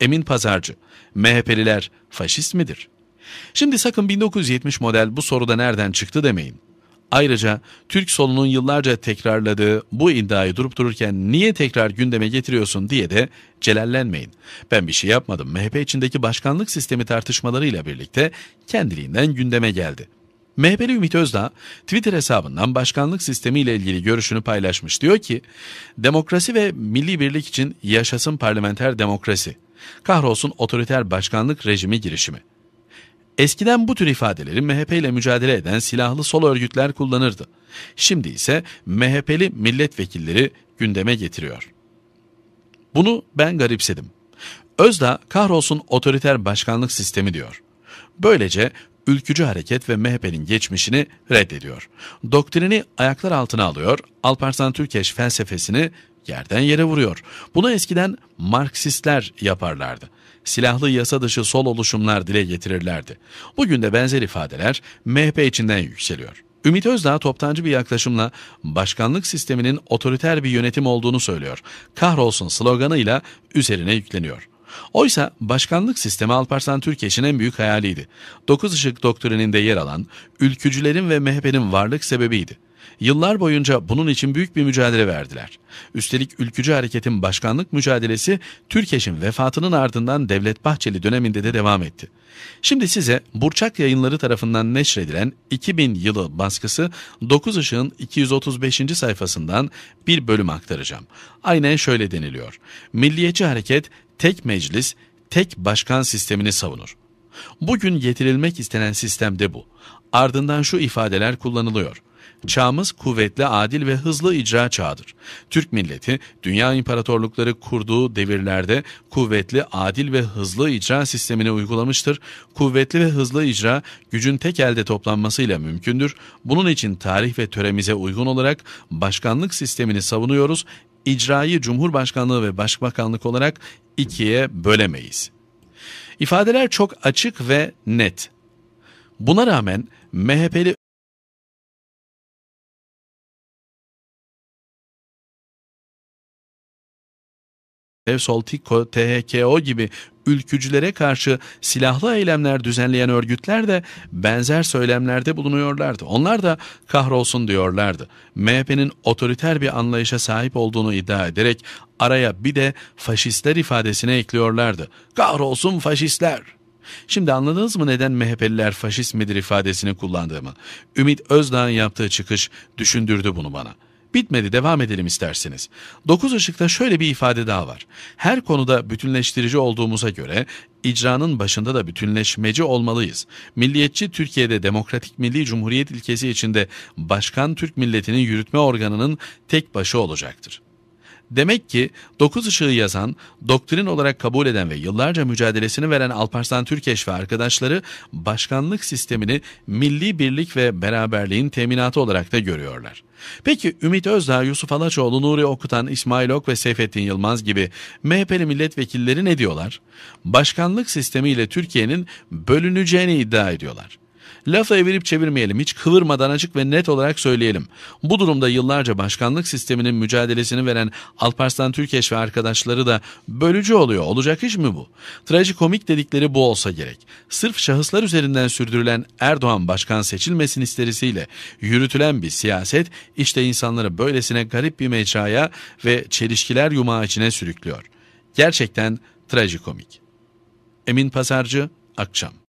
Emin Pazarcı, MHP'liler faşist midir? Şimdi sakın 1970 model bu soruda nereden çıktı demeyin. Ayrıca Türk solunun yıllarca tekrarladığı bu iddiayı durup dururken niye tekrar gündeme getiriyorsun diye de celallenmeyin. Ben bir şey yapmadım. MHP içindeki başkanlık sistemi tartışmalarıyla birlikte kendiliğinden gündeme geldi. MHP'li Ümit Özdağ Twitter hesabından başkanlık sistemi ile ilgili görüşünü paylaşmış. Diyor ki, demokrasi ve milli birlik için yaşasın parlamenter demokrasi. Kahrolsun otoriter başkanlık rejimi girişimi. Eskiden bu tür ifadeleri MHP ile mücadele eden silahlı sol örgütler kullanırdı. Şimdi ise MHP'li milletvekilleri gündeme getiriyor. Bunu ben garipsedim. Özda kahrolsun otoriter başkanlık sistemi diyor. Böylece ülkücü hareket ve MHP'nin geçmişini reddediyor. Doktrini ayaklar altına alıyor, Alparslan Türkeş felsefesini yerden yere vuruyor. Bunu eskiden Marksistler yaparlardı. Silahlı yasa dışı sol oluşumlar dile getirirlerdi. Bugün de benzer ifadeler MHP içinden yükseliyor. Ümit Özdağ toptancı bir yaklaşımla başkanlık sisteminin otoriter bir yönetim olduğunu söylüyor. Kahrolsun sloganıyla üzerine yükleniyor. Oysa başkanlık sistemi Alparslan Türkeş'in en büyük hayaliydi. Dokuz Işık doktrininde yer alan ülkücülerin ve MHP'nin varlık sebebiydi. Yıllar boyunca bunun için büyük bir mücadele verdiler. Üstelik ülkücü hareketin başkanlık mücadelesi Türkeş'in vefatının ardından Devlet Bahçeli döneminde de devam etti. Şimdi size Burçak yayınları tarafından neşredilen 2000 yılı baskısı 9 Işık'ın 235. sayfasından bir bölüm aktaracağım. Aynen şöyle deniliyor. Milliyetçi hareket tek meclis, tek başkan sistemini savunur. Bugün getirilmek istenen sistem de bu. Ardından şu ifadeler kullanılıyor. Çağımız kuvvetli, adil ve hızlı icra çağıdır. Türk milleti dünya imparatorlukları kurduğu devirlerde kuvvetli, adil ve hızlı icra sistemini uygulamıştır. Kuvvetli ve hızlı icra gücün tek elde toplanmasıyla mümkündür. Bunun için tarih ve töremize uygun olarak başkanlık sistemini savunuyoruz. İcrayı Cumhurbaşkanlığı ve Başbakanlık olarak ikiye bölemeyiz. İfadeler çok açık ve net. Buna rağmen MHP'li Devsol, THKO gibi ülkücülere karşı silahlı eylemler düzenleyen örgütler de benzer söylemlerde bulunuyorlardı. Onlar da kahrolsun diyorlardı. MHP'nin otoriter bir anlayışa sahip olduğunu iddia ederek araya bir de faşistler ifadesine ekliyorlardı. Kahrolsun faşistler. Şimdi anladınız mı neden MHP'liler faşist midir ifadesini kullandığımı? Ümit Özdağ'ın yaptığı çıkış düşündürdü bunu bana.'' Bitmedi devam edelim isterseniz. Dokuz ışıkta şöyle bir ifade daha var. Her konuda bütünleştirici olduğumuza göre icranın başında da bütünleşmeci olmalıyız. Milliyetçi Türkiye'de demokratik milli cumhuriyet ilkesi içinde başkan Türk milletinin yürütme organının tek başı olacaktır. Demek ki 9 ışığı yazan, doktrin olarak kabul eden ve yıllarca mücadelesini veren Alparslan Türkeş ve arkadaşları başkanlık sistemini milli birlik ve beraberliğin teminatı olarak da görüyorlar. Peki Ümit Özdağ, Yusuf Alaçoğlu, Nuri Okutan, İsmail Ok ve Seyfettin Yılmaz gibi MHP'li milletvekilleri ne diyorlar? Başkanlık sistemiyle Türkiye'nin bölüneceğini iddia ediyorlar. Lafı evirip çevirmeyelim, hiç kıvırmadan açık ve net olarak söyleyelim. Bu durumda yıllarca başkanlık sisteminin mücadelesini veren Alparslan Türkeş ve arkadaşları da bölücü oluyor. Olacak iş mi bu? Trajikomik dedikleri bu olsa gerek. Sırf şahıslar üzerinden sürdürülen Erdoğan başkan seçilmesin isterisiyle yürütülen bir siyaset işte insanları böylesine garip bir mecraya ve çelişkiler yumağı içine sürüklüyor. Gerçekten trajikomik. Emin Pasarcı, Akşam